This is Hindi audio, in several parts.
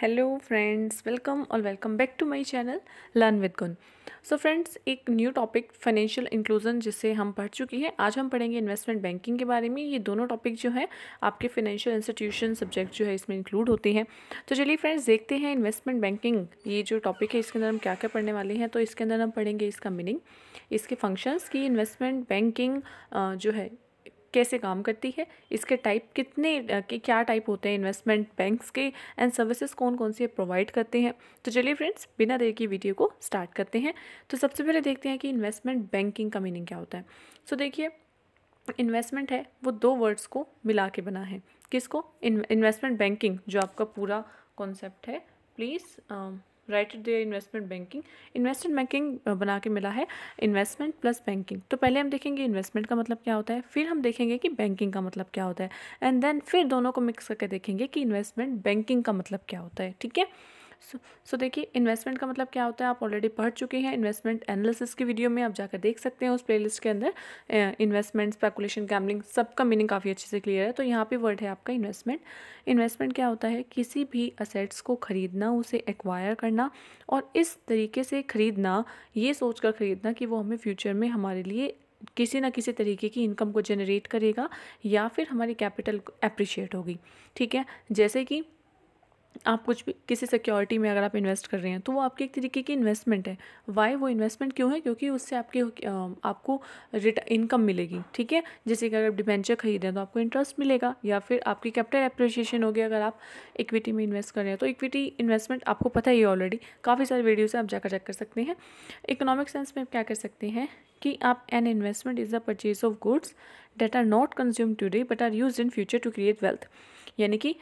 हेलो फ्रेंड्स वेलकम और welcome back to my channel learn with गुन सो फ्रेंड्स एक न्यू टॉपिक फाइनेंशियल इंक्लूजन जिसे हम पढ़ चुकी हैं आज हम पढ़ेंगे इन्वेस्टमेंट बैंकिंग के बारे में ये दोनों टॉपिक जो है आपके फाइनेंशियल इंस्टीट्यूशन सब्जेक्ट जो है इसमें इंक्लूड होते हैं तो चलिए फ्रेंड्स देखते हैं इन्वेस्टमेंट बैंकिंग ये जो टॉपिक है इसके अंदर हम क्या क्या पढ़ने वाले हैं तो इसके अंदर हम पढ़ेंगे इसका मीनिंग इसके फंक्शंस की इन्वेस्टमेंट बैंकिंग जो है कैसे काम करती है इसके टाइप कितने के क्या टाइप होते हैं इन्वेस्टमेंट बैंक्स के एंड सर्विसेज कौन कौन सी प्रोवाइड करते हैं तो चलिए फ्रेंड्स बिना देर के वीडियो को स्टार्ट करते हैं तो सबसे पहले देखते हैं कि इन्वेस्टमेंट बैंकिंग का मीनिंग क्या होता है सो देखिए इन्वेस्टमेंट है वो दो वर्ड्स को मिला के बना है किसको इन्वेस्टमेंट बैंकिंग जो आपका पूरा कॉन्सेप्ट है please write it investment banking investment banking बना के मिला है इन्वेस्टमेंट प्लस बैंकिंग तो पहले हम देखेंगे इन्वेस्टमेंट का मतलब क्या होता है फिर हम देखेंगे कि बैंकिंग का मतलब क्या होता है एंड देन फिर दोनों को मिक्स करके देखेंगे कि इन्वेस्टमेंट बैंकिंग का मतलब क्या होता है ठीक है सो देखिए इन्वेस्टमेंट का मतलब क्या होता है आप ऑलरेडी पढ़ चुके हैं इन्वेस्टमेंट एनालिसिस की वीडियो में आप जाकर देख सकते हैं उस प्लेलिस्ट के अंदर इन्वेस्टमेंट स्पेकुलेशन गैमलिंग सबका मीनिंग काफ़ी अच्छे से क्लियर है तो यहाँ पे वर्ड है आपका इन्वेस्टमेंट इन्वेस्टमेंट क्या होता है किसी भी असेट्स को ख़रीदना उसे एक्वायर करना और इस तरीके से ख़रीदना ये सोच कर ख़रीदना कि वो हमें फ्यूचर में हमारे लिए किसी ना किसी तरीके की इनकम को जनरेट करेगा या फिर हमारी कैपिटल अप्रिशिएट होगी ठीक है जैसे कि आप कुछ भी किसी सिक्योरिटी में अगर आप इन्वेस्ट कर रहे हैं तो वो आपके एक तरीके की इन्वेस्टमेंट है वाई वो इन्वेस्टमेंट क्यों है क्योंकि उससे आपकी आपको इनकम मिलेगी ठीक है जैसे कि अगर आप डिबेंचर खरीदें तो आपको इंटरेस्ट मिलेगा या फिर आपकी कैपिटल अप्रिसिएशन होगी अगर आप इक्विटी में इन्वेस्ट कर रहे हैं तो इक्विटी इन्वेस्टमेंट आपको पता ही ऑलरेडी काफ़ी सारे वीडियो से आप जाकर चेक कर सकते हैं इकोनॉमिक सेंस में आप क्या कर सकते हैं कि आप an investment is the purchase of goods that are not consume today but are use in future to create wealth यानी कि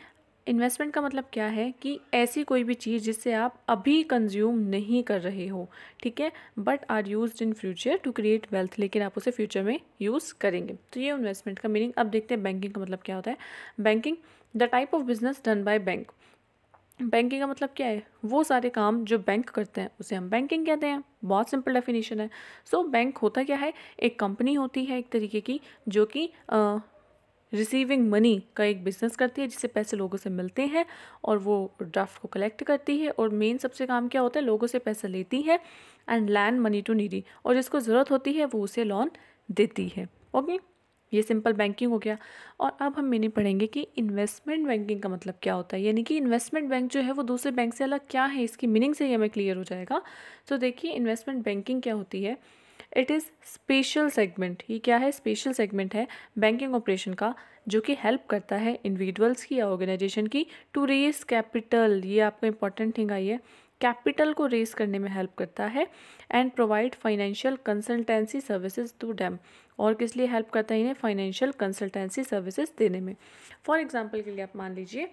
इन्वेस्टमेंट का मतलब क्या है कि ऐसी कोई भी चीज़ जिससे आप अभी कंज्यूम नहीं कर रहे हो ठीक है but are use in future to create wealth लेकिन आप उसे फ्यूचर में यूज़ करेंगे तो ये इन्वेस्टमेंट का मीनिंग अब देखते हैं बैंकिंग का मतलब क्या होता है banking the type of business done by bank banking का मतलब क्या है वो सारे काम जो बैंक करते हैं उसे हम बैंकिंग कहते हैं बहुत सिंपल डेफिनेशन है सो so, बैंक होता क्या है एक कंपनी होती है एक तरीके की जो कि रिसीविंग मनी का एक बिज़नेस करती है जिससे पैसे लोगों से मिलते हैं और वो ड्राफ्ट को कलेक्ट करती है और मेन सबसे काम क्या होता है लोगों से पैसा लेती है and lend money to needy और जिसको ज़रूरत होती है वो उसे लोन देती है ओके ये सिंपल बैंकिंग हो गया और अब हम मैंने पढ़ेंगे कि इन्वेस्टमेंट बैंकिंग का मतलब क्या होता है यानी कि इन्वेस्टमेंट बैंक जो है वो दूसरे बैंक से अलग क्या है इसकी मीनिंग से ही हमें क्लियर हो जाएगा तो देखिए इन्वेस्टमेंट बैंकिंग क्या होती है इट इज़ स्पेशल सेगमेंट ये क्या है स्पेशल सेगमेंट है बैंकिंग ऑपरेशन का जो कि हेल्प करता है इंडिविजुअल्स की या ऑर्गेनाइजेशन की टू रेस कैपिटल ये आपको इंपॉर्टेंट थिंग आई है कैपिटल को रेस करने में हेल्प करता है and provide financial consultancy services to them और किस लिए हेल्प करता है इन्हें फाइनेंशियल कंसल्टेंसी सर्विसेज देने में फॉर एग्जाम्पल के लिए आप मान लीजिए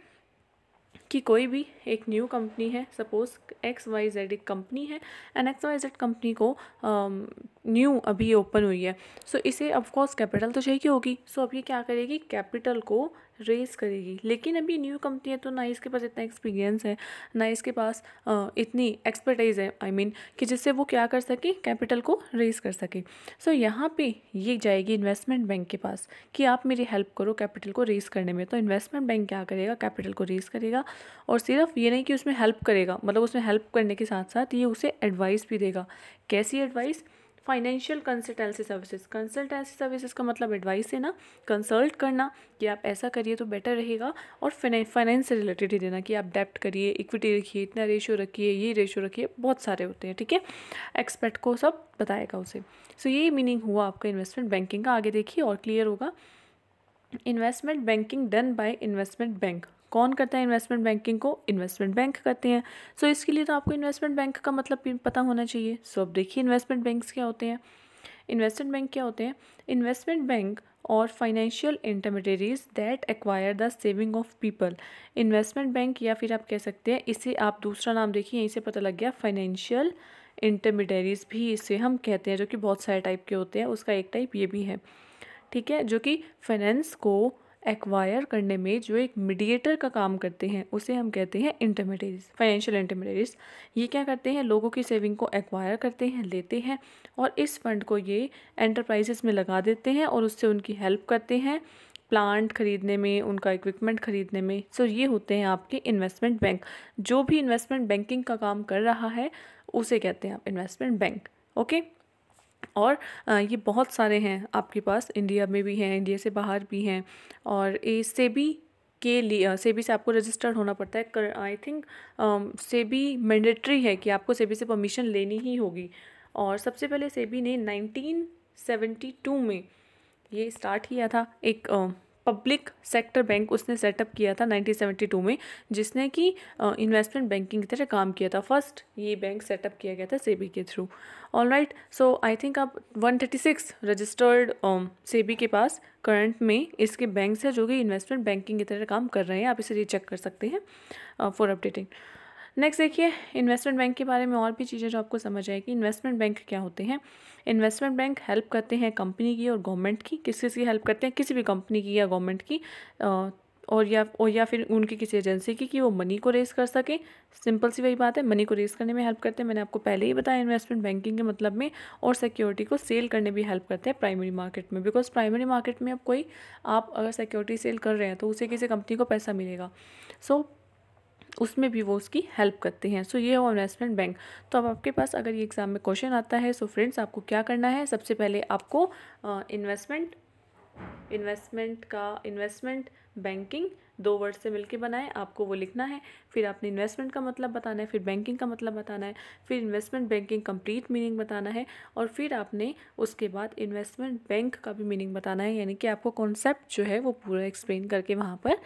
कि कोई भी एक न्यू कंपनी है सपोज एक्स वाई जेड एक कंपनी है and X Y Z company को um, न्यू अभी ओपन हुई है सो so, इसे ऑफकोर्स कैपिटल तो चाहिए होगी सो so, अब ये क्या करेगी कैपिटल को रेस करेगी लेकिन अभी न्यू कंपनी है तो ना इसके पास इतना एक्सपीरियंस है ना इसके पास इतनी एक्सपर्टाइज है आई I मीन mean, कि जिससे वो क्या कर सके कैपिटल को रेस कर सके सो so, यहाँ पे ये जाएगी इन्वेस्टमेंट बैंक के पास कि आप मेरी हेल्प करो कैपिटल को रेस करने में तो इन्वेस्टमेंट बैंक क्या करेगा कैपिटल को रेस करेगा और सिर्फ ये नहीं कि उसमें हेल्प करेगा मतलब उसमें हेल्प करने के साथ साथ ये उसे एडवाइस भी देगा कैसी advice financial consultancy services consultancy services का मतलब एडवाइस देना कंसल्ट करना कि आप ऐसा करिए तो बेटर रहेगा और फाइनेंस से रिलेटेड ही देना कि आप डेप्ट करिए इक्विटी रखिए इतना रेशियो रखिए ये रेशियो रखिए बहुत सारे होते हैं ठीक है एक्सपर्ट को सब बताएगा उसे सो so, यही मीनिंग हुआ आपका इन्वेस्टमेंट बैंकिंग का आगे देखिए और क्लियर होगा investment banking done by investment bank कौन करता है इन्वेस्टमेंट बैंकिंग को इन्वेस्टमेंट बैंक करते हैं सो so, इसके लिए तो आपको इन्वेस्टमेंट बैंक का मतलब पता होना चाहिए सो so, अब देखिए इन्वेस्टमेंट बैंक्स क्या होते हैं इन्वेस्टमेंट बैंक क्या होते हैं इन्वेस्टमेंट बैंक और financial intermediaries that acquire the saving of people investment bank या फिर आप कह सकते हैं इसे आप दूसरा नाम देखिए यहीं से पता लग गया फाइनेंशियल इंटरमीडियरीज भी इसे हम कहते हैं जो कि बहुत सारे टाइप के होते हैं उसका एक टाइप ये भी है ठीक है जो कि फाइनेंस को एक्वायर करने में जो एक मीडिएटर का काम करते हैं उसे हम कहते हैं इंटरमीडियरीज फाइनेंशियल इंटरमीडियरीज ये क्या करते हैं लोगों की सेविंग को एक्वायर करते हैं लेते हैं और इस फंड को ये एंटरप्राइजेस में लगा देते हैं और उससे उनकी हेल्प करते हैं प्लांट खरीदने में उनका इक्विपमेंट खरीदने में सो ये होते हैं आपके इन्वेस्टमेंट बैंक जो भी इन्वेस्टमेंट बैंकिंग का काम कर रहा है उसे कहते हैं आप इन्वेस्टमेंट बैंक ओके और ये बहुत सारे हैं आपके पास इंडिया में भी हैं इंडिया से बाहर भी हैं और ये भी के लिए सेबी से आपको रजिस्टर्ड होना पड़ता है आई थिंक सेबी मैंडेटरी है कि आपको सेबी से परमिशन लेनी ही होगी और सबसे पहले सेबी ने 1972 में ये स्टार्ट किया था एक uh, पब्लिक सेक्टर बैंक उसने सेटअप किया था 1972 में जिसने कि इन्वेस्टमेंट बैंकिंग की तरह काम किया था फर्स्ट ये बैंक सेटअप किया गया था सेबी के through all right so I think आप 136 रजिस्टर्ड सेबी के पास करंट में इसके बैंक्स हैं जो कि इन्वेस्टमेंट बैंकिंग की तरह काम कर रहे हैं आप इसे चेक कर सकते हैं फॉर uh, अपडेटिंग नेक्स्ट देखिए इन्वेस्टमेंट बैंक के बारे में और भी चीज़ें जो आपको समझ आएगी इन्वेस्टमेंट बैंक क्या होते हैं इन्वेस्टमेंट बैंक हेल्प करते हैं कंपनी की और गवर्नमेंट की किस किस की हेल्प करते हैं किसी भी कंपनी की या गवर्नमेंट की और या और या फिर उनकी किसी एजेंसी की कि वो मनी को रेस कर सके सिंपल सी वही बात है मनी को रेस करने में हेल्प करते हैं मैंने आपको पहले ही बताया इन्वेस्टमेंट बैंकिंग के मतलब में और सिक्योरिटी को सेल करने भी हेल्प करते हैं प्राइमरी मार्केट में बिकॉज प्राइमरी मार्केट में अब कोई आप अगर सिक्योरिटी सेल कर रहे हैं तो उसे किसी कंपनी को पैसा मिलेगा सो so, उसमें भी वो उसकी हेल्प करते हैं सो ये हो इन्वेस्टमेंट बैंक तो अब आपके पास अगर ये एग्ज़ाम में क्वेश्चन आता है सो फ्रेंड्स आपको क्या करना है सबसे पहले आपको इन्वेस्टमेंट इन्वेस्टमेंट का इन्वेस्टमेंट बैंकिंग दो वर्ड से मिलके बनाएं आपको वो लिखना है फिर आपने इन्वेस्टमेंट का मतलब बताना है फिर बैंकिंग का मतलब बताना है फिर इन्वेस्टमेंट बैंकिंग कंप्लीट मीनिंग बताना है और फिर आपने उसके बाद इन्वेस्टमेंट बैंक का भी मीनिंग बताना है यानी कि आपको कॉन्सेप्ट जो है वो पूरा एक्सप्लेन करके वहाँ पर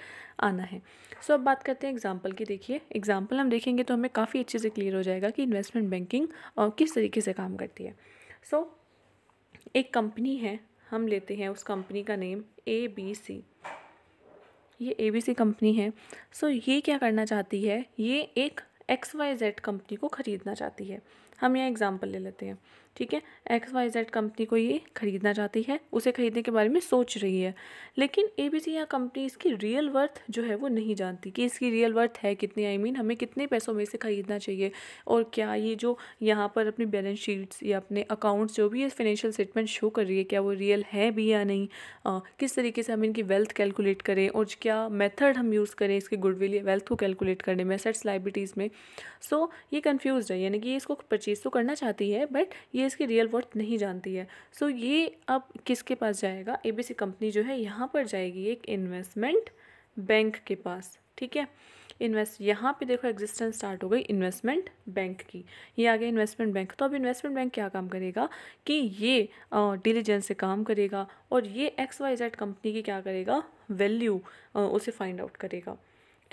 आना है सो so, अब बात करते हैं एग्जाम्पल की देखिए एग्जाम्पल हम देखेंगे तो हमें काफ़ी अच्छे से क्लियर हो जाएगा कि इन्वेस्टमेंट बैंकिंग किस तरीके से काम करती है सो so, एक कंपनी है हम लेते हैं उस कंपनी का नेम ए बी सी ये ए बी सी कंपनी है सो so, ये क्या करना चाहती है ये एक एक्स वाई जेड कंपनी को ख़रीदना चाहती है हम यहाँ एग्ज़ाम्पल ले लेते हैं ठीक है एक्स वाई जेड कंपनी को ये खरीदना चाहती है उसे खरीदने के बारे में सोच रही है लेकिन ए बी सी या कंपनी इसकी रियल वर्थ जो है वो नहीं जानती कि इसकी रियल वर्थ है कितनी आई I मीन mean, हमें कितने पैसों में इसे खरीदना चाहिए और क्या ये जो यहाँ पर अपनी बैलेंस शीट्स या अपने अकाउंट्स जो भी ये फाइनेंशियल स्टेटमेंट शो कर रही है क्या वो रियल है भी या नहीं आ, किस तरीके से हम इनकी वेल्थ कैलकुलेट करें और क्या मेथड हम यूज़ करें इसके गुडविल या वेल्थ को कैलकुलेट करने में सेट्स लाइबिलिटीज़ में सो so, ये कन्फ्यूज़ है यानी कि इसको परचेज़ तो करना चाहती है बट ये इसकी रियल वर्थ नहीं जानती है सो so, ये अब किसके पास जाएगा एबीसी कंपनी जो है यहाँ पर जाएगी एक इन्वेस्टमेंट बैंक के पास ठीक है इन्वेस्ट यहाँ पे देखो एग्जिस्टेंस स्टार्ट हो गई इन्वेस्टमेंट बैंक की ये आ गया इन्वेस्टमेंट बैंक तो अब इन्वेस्टमेंट बैंक क्या काम करेगा कि ये डिलीजेंस से काम करेगा और ये एक्स वाई जेड कंपनी की क्या करेगा वैल्यू उसे फाइंड आउट करेगा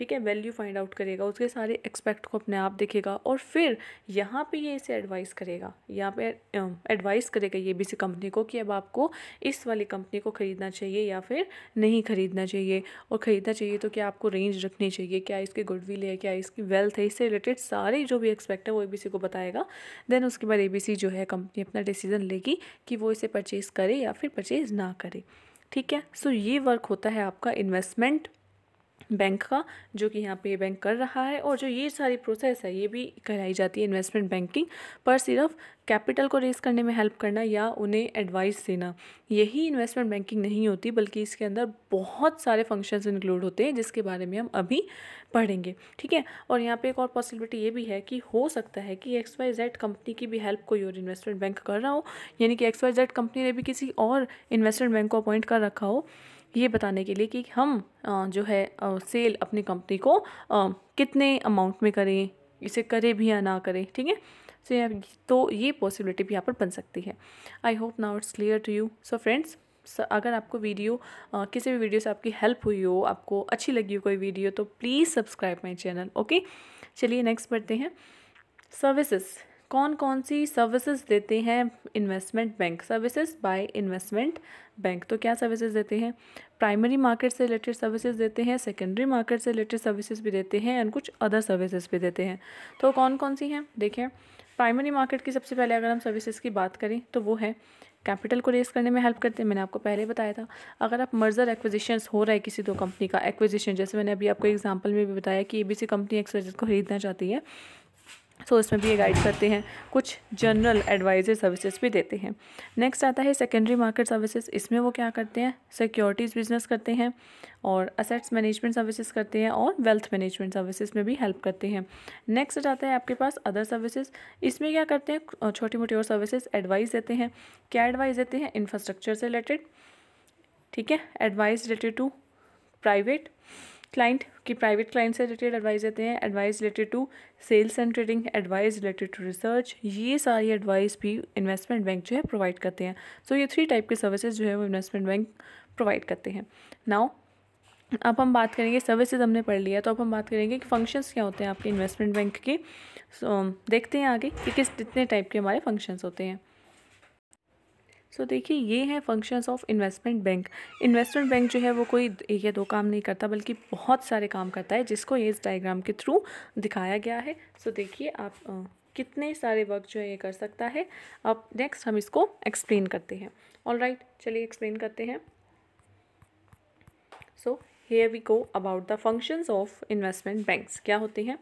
ठीक है वैल्यू फाइंड आउट करेगा उसके सारे एक्सपेक्ट को अपने आप देखेगा और फिर यहाँ पे ये इसे एडवाइस करेगा यहाँ पे एडवाइस करेगा ये बीसी कंपनी को कि अब आपको इस वाली कंपनी को ख़रीदना चाहिए या फिर नहीं ख़रीदना चाहिए और ख़रीदना चाहिए तो क्या आपको रेंज रखनी चाहिए क्या इसकी गुडविल है क्या इसकी वेल्थ है इससे रिलेटेड सारे जो भी एक्सपेक्ट है वो ए को बताएगा देन उसके बाद ए जो है कंपनी अपना डिसीज़न लेगी कि वो इसे परचेज़ करे या फिर परचेज़ ना करे ठीक है सो so, ये वर्क होता है आपका इन्वेस्टमेंट बैंक का जो कि यहाँ पे ये बैंक कर रहा है और जो ये सारी प्रोसेस है ये भी कराई जाती है इन्वेस्टमेंट बैंकिंग पर सिर्फ कैपिटल को रेस करने में हेल्प करना या उन्हें एडवाइस देना यही इन्वेस्टमेंट बैंकिंग नहीं होती बल्कि इसके अंदर बहुत सारे फंक्शंस इंक्लूड होते हैं जिसके बारे में हम अभी पढ़ेंगे ठीक है और यहाँ पे एक और पॉसिबिलिटी ये भी है कि हो सकता है कि एक्स वाई जेड कंपनी की भी हेल्प कोई और इन्वेस्टमेंट बैंक कर रहा हो यानी कि एक्स वाई जेड कंपनी ने भी किसी और इन्वेस्टमेंट बैंक को अपॉइंट कर रखा हो ये बताने के लिए कि हम जो है सेल अपनी कंपनी को कितने अमाउंट में करें इसे करें भी या ना करें ठीक है सो so, तो ये पॉसिबिलिटी भी यहाँ पर बन सकती है I hope now it's clear to you so friends अगर आपको वीडियो किसी भी वीडियो से आपकी हेल्प हुई हो आपको अच्छी लगी हो कोई वीडियो तो please subscribe my channel okay चलिए नेक्स्ट बढ़ते हैं सर्विसेज कौन कौन सी सर्विसेज देते हैं investment bank services by investment bank तो क्या सर्विसेज देते हैं प्राइमरी मार्केट से रिलेटेड सर्विसेज देते हैं सेकेंडरी मार्केट से रिलेटेड सर्विसेज भी देते हैं एंड कुछ अदर सर्विसेज भी देते हैं तो कौन कौन सी हैं देखें प्राइमरी मार्केट की सबसे पहले अगर हम सर्विसेज की बात करें तो वो है कैपिटल को रेस करने में हेल्प करते हैं मैंने आपको पहले बताया था अगर आप मर्जर एक्विजिशंस हो रहा है किसी दो कंपनी का एक्विजिशन जैसे मैंने अभी आपको एग्जांपल में भी बताया कि एबीसी कंपनी एक्सरजेट को खरीदना चाहती है सो so, इसमें भी ये गाइड करते हैं कुछ जनरल एडवाइजरी सर्विसेज भी देते हैं नेक्स्ट आता है सेकेंडरी मार्केट सर्विसेज इसमें वो क्या करते हैं सिक्योरिटीज़ बिजनेस करते हैं और असेट्स मैनेजमेंट सर्विसेज करते हैं और वेल्थ मैनेजमेंट सर्विसेज में भी हेल्प करते हैं नेक्स्ट आता है आपके पास अदर सर्विसेज इसमें क्या करते हैं छोटी मोटी और सर्विसेज एडवाइस देते हैं क्या एडवाइस देते हैं इंफ्रास्ट्रक्चर से रिलेटेड ठीक है advice related to private client की प्राइवेट क्लाइंट से रिलेटेड एडवाइस देते हैं advice related to sales and trading advice related to research ये सारी एडवाइस भी इन्वेस्टमेंट बैंक जो है प्रोवाइड करते हैं सो so, ये थ्री टाइप के सर्विसेज जो है वो इन्वेस्टमेंट बैंक प्रोवाइड करते हैं नाउ अब हम बात करेंगे सर्विसेज हमने पढ़ लिया तो अब हम बात करेंगे कि फंक्शंस क्या होते हैं आपके इन्वेस्टमेंट बैंक के सो so, देखते हैं आगे कि किस कितने टाइप के हमारे फंक्शंस होते हैं सो so, देखिए ये है functions of investment bank investment bank जो है वो कोई एक या दो काम नहीं करता बल्कि बहुत सारे काम करता है जिसको इस डायग्राम के थ्रू दिखाया गया है सो so, देखिए आप आ, कितने सारे वर्क जो है ये कर सकता है अब नेक्स्ट हम इसको एक्सप्लेन करते हैं ऑल राइट चलिए एक्सप्लेन करते हैं so here we go about the functions of investment banks क्या होते हैं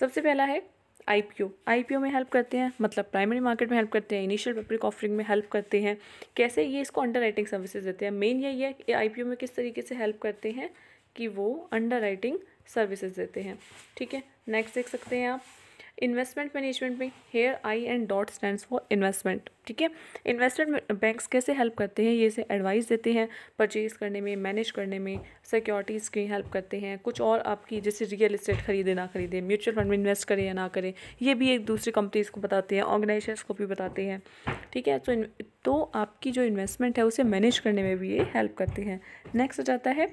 सबसे पहला है आईपीओ आईपीओ में हेल्प करते हैं मतलब प्राइमरी मार्केट में हेल्प करते हैं इनिशियल पब्लिक ऑफरिंग में हेल्प करते हैं कैसे ये इसको अंडर राइटिंग सर्विसेज देते हैं मेन यही है कि आई में किस तरीके से हेल्प करते हैं कि वो अंडर राइटिंग सर्विसेज देते हैं ठीक है नेक्स्ट देख सकते हैं आप इन्वेस्टमेंट मैनेजमेंट में here I and dot stand for investment ठीक है इन्वेस्टमेंट बैंक्स कैसे हेल्प करते हैं ये से एडवाइस देते हैं परचेज करने में मैनेज करने में सिक्योरिटीज़ की हेल्प करते हैं कुछ और आपकी जैसे रियल इस्टेट खरीदे ना खरीदे म्यूचुअल फंड में इन्वेस्ट करें या ना करें ये भी एक दूसरी कंपनीज़ को बताते हैं ऑर्गेनाइजेशन को भी बताते हैं ठीक है तो तो आपकी जो इन्वेस्टमेंट है उसे मैनेज करने में भी ये हेल्प करते हैं नेक्स्ट जाता है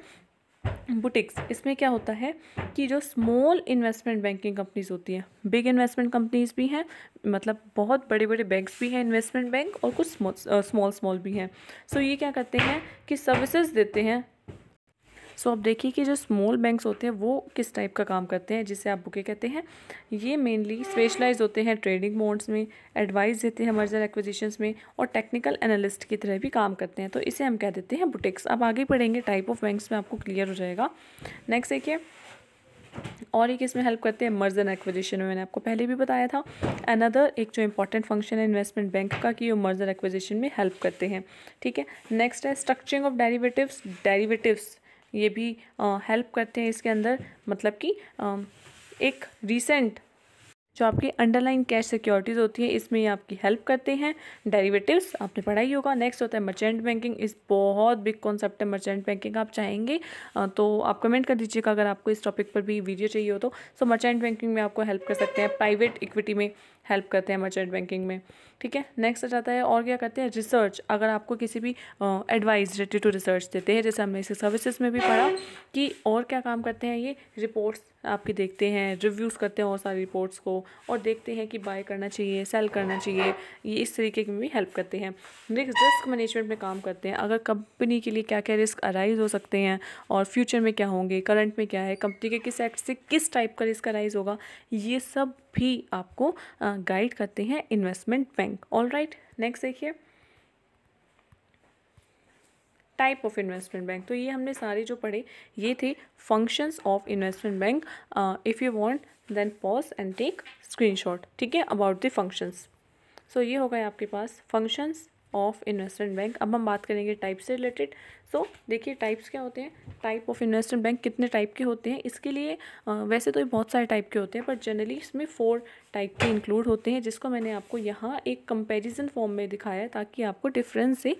बुटिक्स इसमें क्या होता है कि जो स्मॉल इन्वेस्टमेंट बैंकिंग कंपनीज होती हैं बिग इन्वेस्टमेंट कंपनीज भी हैं मतलब बहुत बड़े बड़े बैंक्स भी हैं इन्वेस्टमेंट बैंक और कुछ स्मॉल स्मॉल भी हैं सो so ये क्या करते हैं कि सर्विसेज देते हैं सो आप देखिए कि जो स्मॉल बैंक्स होते हैं वो किस टाइप का काम करते हैं जिसे आप बुके कहते हैं ये मेनली स्पेशलाइज होते हैं ट्रेडिंग मोड्स में एडवाइस देते हैं मर्जर एक्विजिशंस में और टेक्निकल एनालिस्ट की तरह भी काम करते हैं तो इसे हम कह देते हैं बुटिक्स आप आगे पढ़ेंगे टाइप ऑफ बैंक्स में आपको क्लियर हो जाएगा नेक्स्ट देखिए और एक इसमें हेल्प करते हैं मर्ज एंड एक्विजिशन में मैंने आपको पहले भी बताया था अनदर एक जो इंपॉर्टेंट फंक्शन है इन्वेस्टमेंट बैंक का कि वो मर्ज एंड एक्विजिशन में हेल्प करते हैं ठीक है नेक्स्ट है स्ट्रक्चरिंग ऑफ डेरिवेटिव्स डेरिवेटिव्स ये भी हेल्प करते हैं इसके अंदर मतलब कि एक रिसेंट जो आपकी अंडरलाइन कैश सिक्योरिटीज़ होती हैं इसमें ये आपकी हेल्प करते हैं डेरिवेटिव्स आपने पढ़ा ही होगा नेक्स्ट होता है मर्चेंट बैंकिंग इस बहुत बिग कॉन्सेप्ट है मर्चेंट बैंकिंग आप चाहेंगे तो आप कमेंट कर दीजिएगा अगर आपको इस टॉपिक पर भी वीडियो चाहिए हो तो सो मर्चेंट बैंकिंग में आपको हेल्प कर सकते हैं प्राइवेट इक्विटी में हेल्प करते हैं मर्चेंट बैंकिंग में ठीक है नेक्स्ट आ जाता है और क्या करते हैं रिसर्च अगर आपको किसी भी एडवाइस रिलेटेड टू रिसर्च देते हैं जैसे हमने इसे सर्विसेज में भी पढ़ा कि और क्या काम करते हैं ये रिपोर्ट्स आपकी देखते हैं रिव्यूज़ करते हैं और सारी रिपोर्ट्स को और देखते हैं कि बाय करना चाहिए सेल करना चाहिए ये इस तरीके की भी हेल्प करते हैं नेक्स्ट रिस्क मैनेजमेंट में काम करते हैं अगर कंपनी के लिए क्या क्या रिस्क अराइज़ हो सकते हैं और फ्यूचर में क्या होंगे करंट में क्या है कंपनी के किस एक्ट से किस टाइप का रिस्क अराइज़ होगा ये सब भी आपको गाइड करते हैं investment bank all right next देखिए टाइप ऑफ इन्वेस्टमेंट बैंक तो ये हमने सारे जो पढ़े ये थे functions of investment bank if you want then pause and take screenshot ठीक है अबाउट द फंक्शंस सो ये हो गए आपके पास फंक्शंस ऑफ इन्वेस्टमेंट बैंक अब हम बात करेंगे टाइप से रिलेटेड सो देखिए टाइप्स क्या होते हैं टाइप ऑफ इन्वेस्टमेंट बैंक कितने टाइप के होते हैं इसके लिए वैसे तो ये बहुत सारे टाइप के होते हैं पर जनरली इसमें फोर टाइप के इंक्लूड होते हैं जिसको मैंने आपको यहाँ एक कंपेरिजन फॉर्म में दिखाया है ताकि आपको डिफरेंस से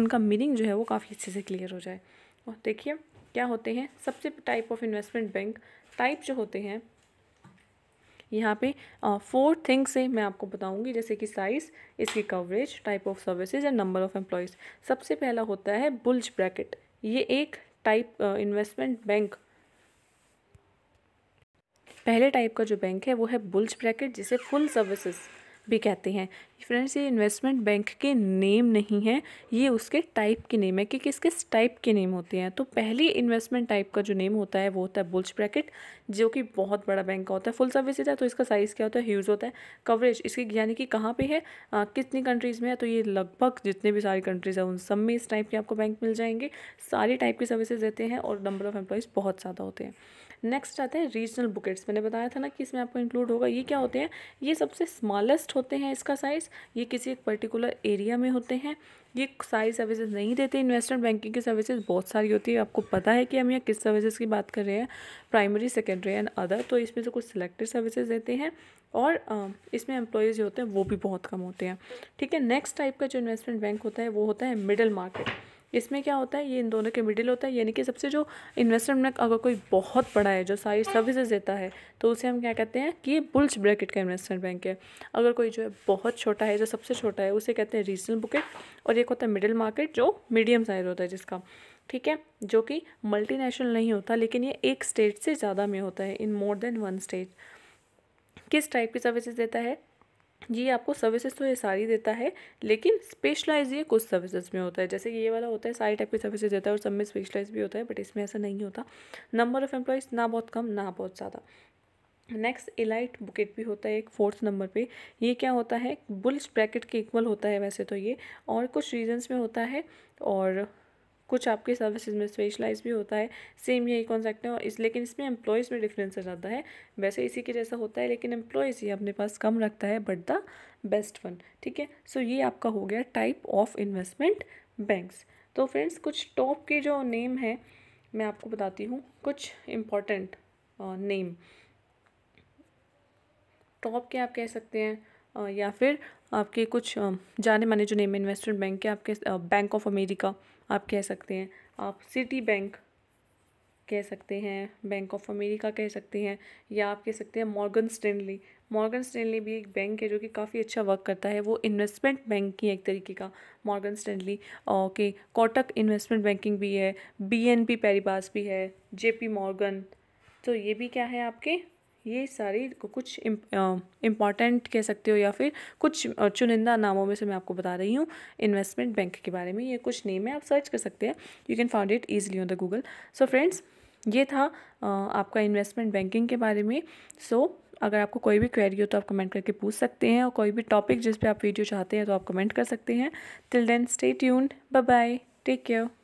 उनका मीनिंग जो है वो काफ़ी अच्छे से क्लियर हो जाए और देखिए क्या होते हैं सबसे type of investment bank type जो होते हैं यहाँ पे फोर थिंग्स से मैं आपको बताऊँगी जैसे कि साइज़ इसकी coverage type of services and number of employees सबसे पहला होता है बुल्ज ब्रैकेट ये एक टाइप इन्वेस्टमेंट बैंक पहले टाइप का जो बैंक है वो है बुल्ज ब्रैकेट जिसे फुल सर्विसेज भी कहते हैं फ्रेंड्स ये इन्वेस्टमेंट बैंक के नेम नहीं है ये उसके टाइप के नेम है कि किस किस टाइप के नेम होते हैं तो पहली इन्वेस्टमेंट टाइप का जो नेम होता है वो होता है बुल्स ब्रैकेट जो कि बहुत बड़ा बैंक का होता है फुल सर्विस है तो इसका साइज़ क्या होता है ह्यूज होता है कवरेज इसकी यानी कि कहाँ पर है आ, कितनी कंट्रीज़ में है तो ये लगभग जितने भी सारी कंट्रीज़ हैं उन सब में इस टाइप के आपको बैंक मिल जाएंगे सारी टाइप की सर्विसेज देते हैं और नंबर ऑफ़ एम्प्लॉयज़ बहुत ज़्यादा होते हैं नेक्स्ट आते हैं रीजनल बुकेट्स मैंने बताया था ना कि इसमें आपको इंक्लूड होगा ये क्या होते हैं ये सबसे स्मॉलेस्ट होते हैं इसका साइज़ ये किसी एक पर्टिकुलर एरिया में होते हैं ये सारी सर्विसेज नहीं देते इन्वेस्टमेंट बैंकिंग की सर्विसेज बहुत सारी होती है आपको पता है कि हम यहाँ किस सर्विसेज की बात कर रहे हैं प्राइमरी सेकेंडरी एंड अदर तो इसमें से कुछ सिलेक्टेड सर्विसेज देते हैं और इसमें एम्प्लॉयज़ जो होते हैं वो भी बहुत कम होते हैं ठीक है नेक्स्ट टाइप का जो इन्वेस्टमेंट बैंक होता है वो होता है मिडिल मार्केट इसमें क्या होता है ये इन दोनों के मिडिल होता है यानी कि सबसे जो इन्वेस्टमेंट में अगर कोई बहुत बड़ा है जो सारी सर्विसेज देता है तो उसे हम क्या कहते हैं कि ये बुल्स ब्रैकेट का इन्वेस्टमेंट बैंक है अगर कोई जो है बहुत छोटा है जो सबसे छोटा है उसे कहते हैं रीजनल बुकेट और एक होता है मिडिल मार्केट जो मीडियम साइज होता है जिसका ठीक है जो कि मल्टीनेशनल नहीं होता लेकिन ये एक स्टेट से ज़्यादा में होता है in more than one state किस टाइप की सर्विसेज देता है ये आपको सर्विसेज तो ये सारी देता है लेकिन स्पेशलाइज ये कुछ सर्विसेज में होता है जैसे ये वाला होता है सारी टाइप की सर्विसेज देता है और सब में स्पेशलाइज भी होता है बट इसमें ऐसा नहीं होता नंबर ऑफ़ एम्प्लॉयज़ ना बहुत कम ना बहुत ज़्यादा नेक्स्ट इलाइट बुकेट भी होता है एक फोर्थ नंबर पे ये क्या होता है बुल्स ब्रैकेट के इक्वल होता है वैसे तो ये और कुछ रीजंस में होता है और कुछ आपके सर्विसेज में स्पेशलाइज भी होता है सेम यही कॉन्सेप्ट है और इस लेकिन इसमें एम्प्लॉयज़ में डिफरेंस आ जाता है वैसे इसी के जैसा होता है लेकिन एम्प्लॉयज़ ही अपने पास कम रखता है बट द बेस्ट वन ठीक है सो ये आपका हो गया टाइप ऑफ इन्वेस्टमेंट बैंक्स तो फ्रेंड्स कुछ टॉप के जो नेम हैं मैं आपको बताती हूँ कुछ इम्पॉर्टेंट नेम टॉप के आप कह सकते हैं या फिर आपके कुछ जाने माने जो नेम इन्वेस्टमेंट बैंक के आपके बैंक ऑफ अमेरिका आप कह सकते हैं आप सिटी बैंक कह सकते हैं बैंक ऑफ अमेरिका कह सकते हैं या आप कह सकते हैं मॉर्गन स्टेनली मॉर्गन स्टेनली भी एक बैंक है जो कि काफ़ी अच्छा वर्क करता है वो इन्वेस्टमेंट बैंक एक तरीके का Morgan Stanley okay Kotak investment banking भी है बी एन पी पैरिबास भी है जे पी मॉर्गन तो ये भी क्या है आपके ये सारी कुछ इम्पॉर्टेंट कह सकते हो या फिर कुछ चुनिंदा नामों में से मैं आपको बता रही हूँ इन्वेस्टमेंट बैंक के बारे में ये कुछ नेम है आप सर्च कर सकते हैं you can found it easily on the Google so friends ये था आपका इन्वेस्टमेंट बैंकिंग के बारे में सो so, अगर आपको कोई भी क्वेरी हो तो आप कमेंट करके पूछ सकते हैं और कोई भी टॉपिक जिस पर आप वीडियो चाहते हैं तो आप कमेंट कर सकते हैं till then stay tuned bye bye take care